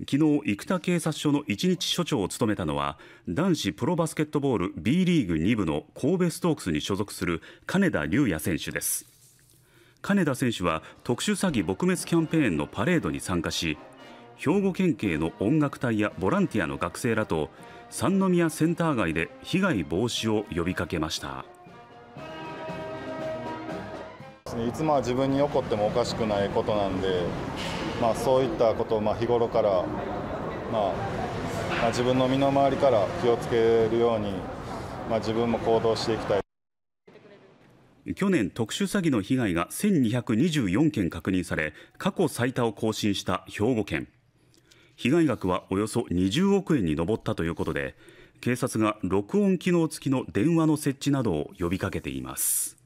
昨日生田警察署の一日署長を務めたのは男子プロバスケットボール B リーグ2部の神戸ストークスに所属する金田龍也選手です金田選手は特殊詐欺撲滅キャンペーンのパレードに参加し兵庫県警の音楽隊やボランティアの学生らと三宮センター街で被害防止を呼びかけました。ですねいつもは自分に起こってもおかしくないことなんで、まあ、そういったことをまあ日頃から、まあ、まあ、自分の身の回りから気をつけるように、まあ、自分も行動していきたい。去年、特殊詐欺の被害が1224件確認され、過去最多を更新した兵庫県。被害額はおよそ20億円に上ったということで、警察が録音機能付きの電話の設置などを呼びかけています。